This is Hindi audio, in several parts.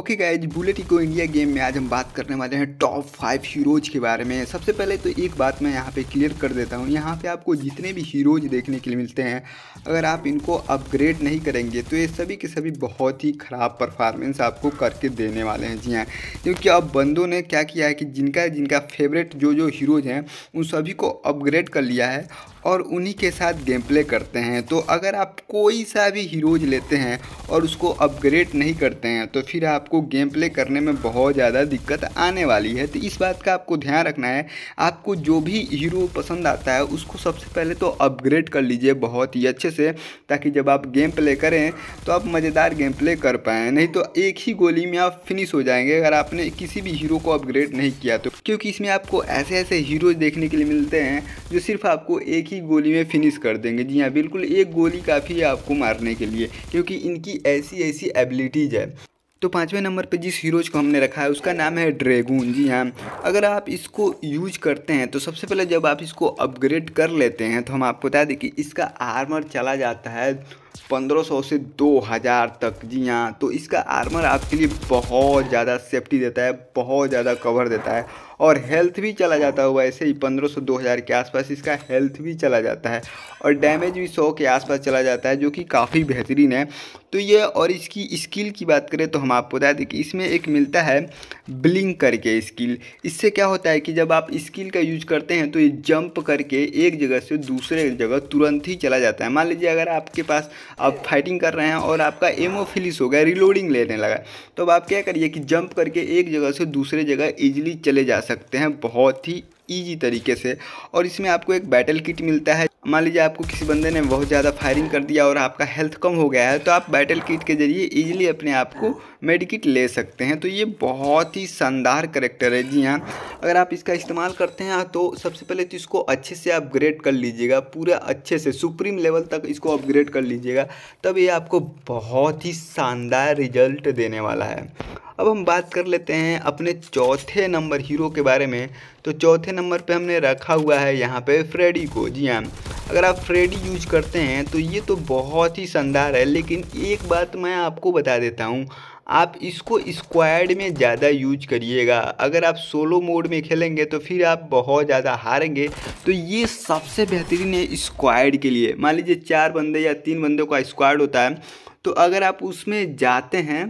okay guys bullet echo India game में आज हम बात करने वाले हैं टॉप फाइव हीरोज के बारे में सबसे पहले तो एक बात मैं यहाँ पे क्लियर कर देता हूँ यहाँ पे आपको जितने भी हीरोज देखने के लिए मिलते हैं अगर आप इनको अपग्रेड नहीं करेंगे तो ये सभी के सभी बहुत ही ख़राब परफॉर्मेंस आपको करके देने वाले हैं जी हाँ क्योंकि अब बंदों ने क्या किया है कि जिनका जिनका फेवरेट जो जो हीरोज हैं उन सभी को अपग्रेड कर लिया है और उन्हीं के साथ गेम प्ले करते हैं तो अगर आप कोई सा भी हीरोज लेते हैं और उसको अपग्रेड नहीं करते हैं तो फिर आपको गेम प्ले करने में बहुत ज़्यादा दिक्कत आने वाली है तो इस बात का आपको ध्यान रखना है आपको जो भी हीरो पसंद आता है उसको सबसे पहले तो अपग्रेड कर लीजिए बहुत ही अच्छे से ताकि जब आप गेम प्ले करें तो आप मज़ेदार गेम प्ले कर पाएँ नहीं तो एक ही गोली में आप फिनिश हो जाएंगे अगर आपने किसी भी हीरो को अपग्रेड नहीं किया तो क्योंकि इसमें आपको ऐसे ऐसे हीरो देखने के लिए मिलते हैं जो सिर्फ आपको एक ही गोली में फिनिश कर देंगे जी हाँ बिल्कुल एक गोली काफ़ी है आपको मारने के लिए क्योंकि इनकी ऐसी ऐसी एबिलिटीज़ है तो पाँचवें नंबर पे जिस हीरोज को हमने रखा है उसका नाम है ड्रैगून जी हाँ अगर आप इसको यूज करते हैं तो सबसे पहले जब आप इसको अपग्रेड कर लेते हैं तो हम आपको बता दें कि इसका आर्मर चला जाता है 1500 से 2000 तक जी हाँ तो इसका आर्मर आपके लिए बहुत ज़्यादा सेफ्टी देता है बहुत ज़्यादा कवर देता है और हेल्थ भी चला जाता हुआ ऐसे ही 1500-2000 के आसपास इसका हेल्थ भी चला जाता है और डैमेज भी 100 के आसपास चला जाता है जो कि काफ़ी बेहतरीन है तो ये और इसकी स्किल की बात करें तो हम आपको बता दें कि इसमें एक मिलता है ब्लिंक करके स्किल इससे क्या होता है कि जब आप स्किल का यूज करते हैं तो ये जंप करके एक जगह से दूसरे जगह तुरंत ही चला जाता है मान लीजिए अगर आपके पास आप फाइटिंग कर रहे हैं और आपका एमओ फिलिस हो गया रिलोडिंग लेने लगा तो अब आप क्या करिए कि जंप करके एक जगह से दूसरे जगह ईजिली चले जा सकते हैं बहुत ही ईजी तरीके से और इसमें आपको एक बैटल किट मिलता है मान लीजिए आपको किसी बंदे ने बहुत ज़्यादा फायरिंग कर दिया और आपका हेल्थ कम हो गया है तो आप बैटल किट के जरिए ईजिली अपने आप को मेडिकिट ले सकते हैं तो ये बहुत ही शानदार करेक्टर है जी हाँ अगर आप इसका इस्तेमाल करते हैं तो सबसे पहले तो इसको अच्छे से अपग्रेड कर लीजिएगा पूरा अच्छे से सुप्रीम लेवल तक इसको अपग्रेड कर लीजिएगा तब ये आपको बहुत ही शानदार रिजल्ट देने वाला है अब हम बात कर लेते हैं अपने चौथे नंबर हीरो के बारे में तो चौथे नंबर पे हमने रखा हुआ है यहाँ पे फ्रेडी को जी हाँ अगर आप फ्रेडी यूज करते हैं तो ये तो बहुत ही शानदार है लेकिन एक बात मैं आपको बता देता हूँ आप इसको स्क्वाड में ज़्यादा यूज करिएगा अगर आप सोलो मोड में खेलेंगे तो फिर आप बहुत ज़्यादा हारेंगे तो ये सबसे बेहतरीन है स्क्वाड के लिए मान लीजिए चार बंदे या तीन बंदों का स्क्वाड होता है तो अगर आप उसमें जाते हैं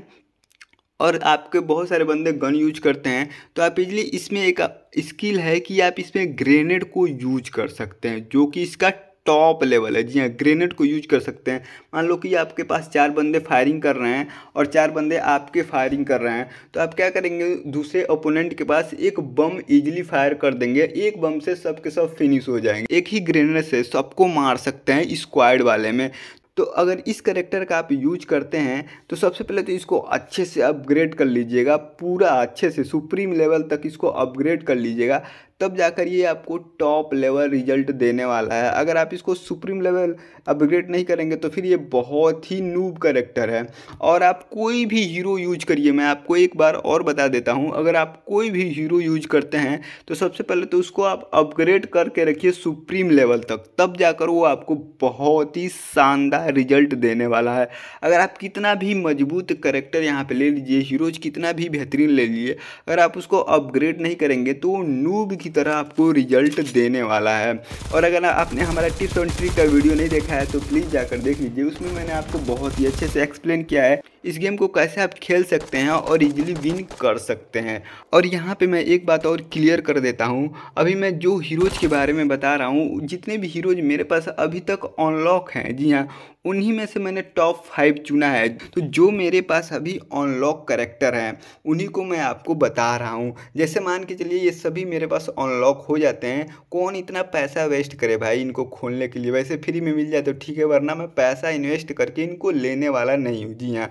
और आपके बहुत सारे बंदे गन यूज करते हैं तो आप इजली इसमें एक स्किल है कि आप इसमें ग्रेनेड को यूज कर सकते हैं जो कि इसका टॉप लेवल है जी हाँ ग्रेनेड को यूज कर सकते हैं मान लो कि आपके पास चार बंदे फायरिंग कर रहे हैं और चार बंदे आपके फायरिंग कर रहे हैं तो आप क्या करेंगे दूसरे ओपोनेंट के पास एक बम इजीली फायर कर देंगे एक बम से सब के सब फिनिश हो जाएंगे एक ही ग्रेनेड से सबको मार सकते हैं स्क्वाड वाले में तो अगर इस करेक्टर का आप यूज करते हैं तो सबसे पहले तो इसको अच्छे से अपग्रेड कर लीजिएगा पूरा अच्छे से सुप्रीम लेवल तक इसको अपग्रेड कर लीजिएगा तब जाकर ये आपको टॉप लेवल रिजल्ट देने वाला है अगर आप इसको सुप्रीम लेवल अपग्रेड नहीं करेंगे तो फिर ये बहुत ही नूब करेक्टर है और आप कोई भी हीरो यूज करिए मैं आपको एक बार और बता देता हूँ अगर आप कोई भी हीरो यूज करते हैं तो सबसे पहले तो उसको आप अपग्रेड करके रखिए सुप्रीम लेवल तक तब जाकर वो आपको बहुत ही शानदार रिजल्ट देने वाला है अगर आप कितना भी मजबूत करेक्टर यहाँ पर ले लीजिए हीरोज कितना भी बेहतरीन ले लीजिए अगर आप उसको अपग्रेड नहीं करेंगे तो नूब की की तरह आपको रिजल्ट देने वाला है और अगर आपने हमारा टिप्स और ट्रिक का वीडियो नहीं देखा है तो प्लीज़ जाकर देख लीजिए उसमें मैंने आपको बहुत ही अच्छे से एक्सप्लेन किया है इस गेम को कैसे आप खेल सकते हैं और इजीली विन कर सकते हैं और यहाँ पे मैं एक बात और क्लियर कर देता हूँ अभी मैं जो हीरोज़ के बारे में बता रहा हूँ जितने भी हीरोज मेरे पास अभी तक अनलॉक हैं जी हाँ उन्हीं में से मैंने टॉप फाइव चुना है तो जो मेरे पास अभी अनलॉक करेक्टर हैं उन्हीं को मैं आपको बता रहा हूँ जैसे मान के चलिए ये सभी मेरे पास अनलॉक हो जाते हैं कौन इतना पैसा वेस्ट करे भाई इनको खोलने के लिए वैसे फ्री में मिल जाए तो ठीक है वरना मैं पैसा इन्वेस्ट करके इनको लेने वाला नहीं हूँ जी हाँ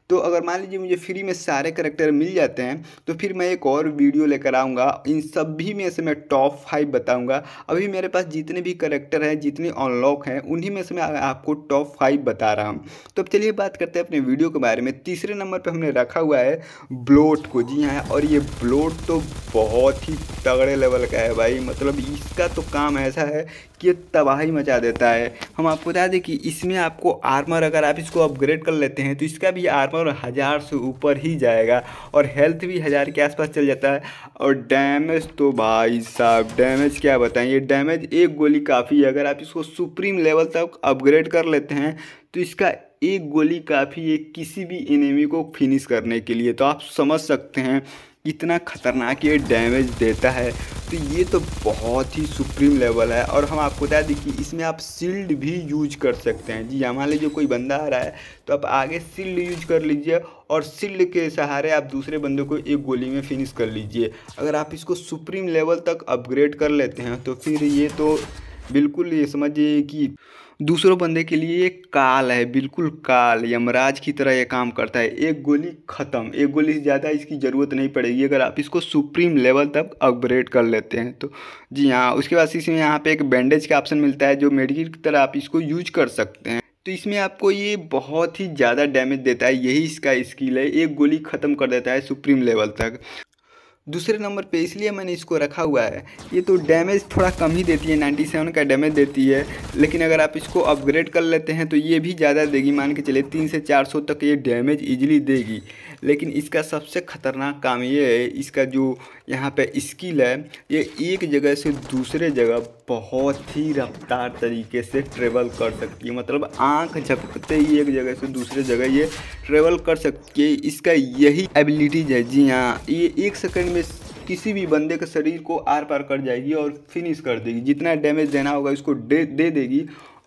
तो अगर मान लीजिए मुझे फ्री में सारे करेक्टर मिल जाते हैं तो फिर मैं एक और वीडियो लेकर आऊँगा इन सभी में से मैं टॉप फाइव बताऊँगा अभी मेरे पास जितने भी करेक्टर हैं जितने अनलॉक हैं उन्हीं में से मैं आपको टॉप फाइव बता रहा हूँ तो अब चलिए बात करते हैं अपने वीडियो के बारे में तीसरे नंबर पर हमने रखा हुआ है ब्लोट को जी हाँ और ये ब्लोट तो बहुत ही तगड़े लेवल का है भाई मतलब इसका तो काम ऐसा है कि तबाही मचा देता है हम आपको बता दें कि इसमें आपको आर्मर अगर आप इसको अपग्रेड कर लेते हैं तो इसका भी आर्मर और हज़ार से ऊपर ही जाएगा और हेल्थ भी हज़ार के आसपास चल जाता है और डैमेज तो भाई साहब डैमेज क्या बताएं ये डैमेज एक गोली काफ़ी है अगर आप इसको सुप्रीम लेवल तक अपग्रेड कर लेते हैं तो इसका एक गोली काफ़ी है किसी भी एनिमी को फिनिश करने के लिए तो आप समझ सकते हैं इतना ख़तरनाक ये डैमेज देता है तो ये तो बहुत ही सुप्रीम लेवल है और हम आपको बता दें कि इसमें आप सील्ड भी यूज कर सकते हैं जी मान लीजिए कोई बंदा आ रहा है तो आप आगे सील्ड यूज कर लीजिए और सील्ड के सहारे आप दूसरे बंदे को एक गोली में फिनिश कर लीजिए अगर आप इसको सुप्रीम लेवल तक अपग्रेड कर लेते हैं तो फिर ये तो बिल्कुल ये समझिए कि दूसरों बंदे के लिए एक काल है बिल्कुल काल यमराज की तरह ये काम करता है एक गोली ख़त्म एक गोली से ज़्यादा इसकी ज़रूरत नहीं पड़ेगी अगर आप इसको सुप्रीम लेवल तक अपग्रेड कर लेते हैं तो जी हाँ उसके बाद इसमें यहाँ पे एक बैंडेज का ऑप्शन मिलता है जो मेडिकल की तरह आप इसको यूज कर सकते हैं तो इसमें आपको ये बहुत ही ज़्यादा डैमेज देता है यही इसका स्किल है एक गोली ख़त्म कर देता है सुप्रीम लेवल तक दूसरे नंबर पे इसलिए मैंने इसको रखा हुआ है ये तो डैमेज थोड़ा कम ही देती है 97 का डैमेज देती है लेकिन अगर आप इसको अपग्रेड कर लेते हैं तो ये भी ज़्यादा देगी मान के चले तीन से चार सौ तक ये डैमेज इजीली देगी लेकिन इसका सबसे ख़तरनाक काम ये है इसका जो यहाँ पे स्किल है ये एक जगह से दूसरे जगह बहुत ही रफ्तार तरीके से ट्रेवल कर सकती है मतलब आंख झपकते ही एक जगह से दूसरे जगह ये ट्रेवल कर सकती है इसका यही एबिलिटीज है जी हाँ ये एक सेकंड में किसी भी बंदे के शरीर को आर पार कर जाएगी और फिनिश कर देगी जितना डैमेज देना होगा इसको दे दे देगी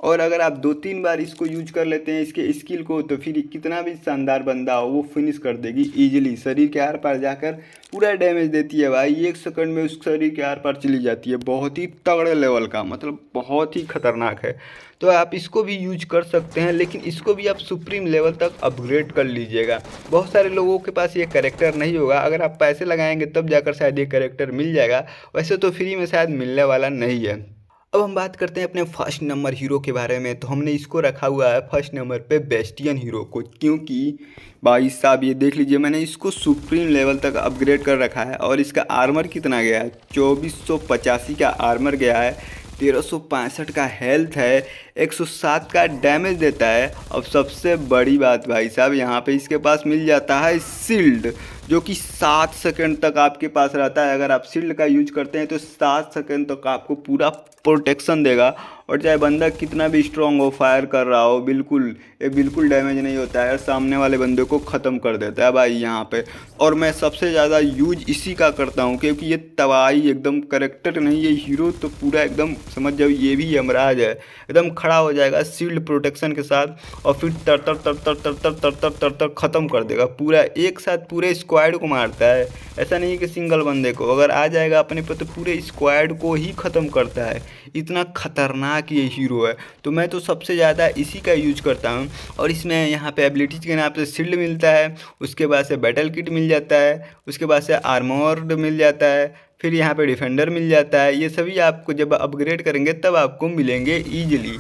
और अगर आप दो तीन बार इसको यूज कर लेते हैं इसके स्किल को तो फिर कितना भी शानदार बंदा हो वो फिनिश कर देगी ईजिली शरीर के आर पार जाकर पूरा डैमेज देती है भाई एक सेकंड में उस शरीर के आर पार चली जाती है बहुत ही तगड़े लेवल का मतलब बहुत ही खतरनाक है तो आप इसको भी यूज कर सकते हैं लेकिन इसको भी आप सुप्रीम लेवल तक अपग्रेड कर लीजिएगा बहुत सारे लोगों के पास ये करेक्टर नहीं होगा अगर आप पैसे लगाएंगे तब जाकर शायद ये करेक्टर मिल जाएगा वैसे तो फ्री में शायद मिलने वाला नहीं है अब हम बात करते हैं अपने फर्स्ट नंबर हीरो के बारे में तो हमने इसको रखा हुआ है फर्स्ट नंबर पे बेस्टियन हीरो को क्योंकि भाई साहब ये देख लीजिए मैंने इसको सुप्रीम लेवल तक अपग्रेड कर रखा है और इसका आर्मर कितना गया है चौबीस का आर्मर गया है तेरह का हेल्थ है 107 का डैमेज देता है अब सबसे बड़ी बात भाई साहब यहाँ पे इसके पास मिल जाता है सील्ड जो कि सात सेकेंड तक आपके पास रहता है अगर आप शील्ड का यूज करते हैं तो सात सेकेंड तक आपको पूरा प्रोटेक्शन देगा और चाहे बंदा कितना भी स्ट्रॉन्ग हो फायर कर रहा हो बिल्कुल ये बिल्कुल डैमेज नहीं होता है सामने वाले बंदे को ख़त्म कर देता है भाई यहाँ पे और मैं सबसे ज़्यादा यूज इसी का करता हूँ क्योंकि ये तबाही एकदम करेक्टर नहीं ये हीरो तो पूरा एकदम समझ जाओ ये भी अमराज है एकदम खड़ा हो जाएगा शील्ड प्रोटेक्शन के साथ और फिर तर तर तर तर तर तर तर तर तर ख़त्म कर देगा पूरा एक साथ पूरे इसको स्क्वाड को मारता है ऐसा नहीं कि सिंगल बंदे को अगर आ जाएगा अपने पे तो पूरे स्क्वाड को ही ख़त्म करता है इतना ख़तरनाक ये हीरो है तो मैं तो सबसे ज़्यादा इसी का यूज करता हूँ और इसमें यहाँ पे एबिलिटीज के नाम से शील्ड मिलता है उसके बाद से बैटल किट मिल जाता है उसके बाद से आर्मोर्ड मिल जाता है फिर यहाँ पर डिफेंडर मिल जाता है ये सभी आपको जब अपग्रेड करेंगे तब आपको मिलेंगे ईजिली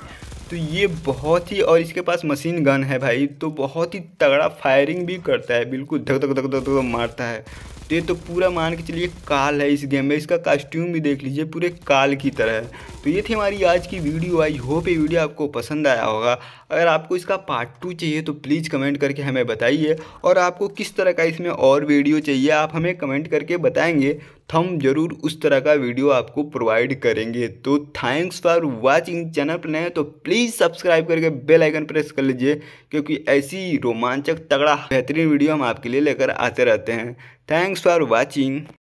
तो ये बहुत ही और इसके पास मशीन गन है भाई तो बहुत ही तगड़ा फायरिंग भी करता है बिल्कुल धक धक धक धक धक मारता है तो ये तो पूरा मान के चलिए काल है इस गेम में इसका कॉस्ट्यूम भी देख लीजिए पूरे काल की तरह है तो ये थी हमारी आज की वीडियो आई होप ये वीडियो आपको पसंद आया होगा अगर आपको इसका पार्ट टू चाहिए तो प्लीज़ कमेंट करके हमें बताइए और आपको किस तरह का इसमें और वीडियो चाहिए आप हमें कमेंट करके बताएँगे हम जरूर उस तरह का वीडियो आपको प्रोवाइड करेंगे तो थैंक्स फॉर वाचिंग चैनल पर नए तो प्लीज़ सब्सक्राइब करके बेल आइकन प्रेस कर लीजिए क्योंकि ऐसी रोमांचक तगड़ा बेहतरीन वीडियो हम आपके लिए लेकर आते रहते हैं थैंक्स फॉर वॉचिंग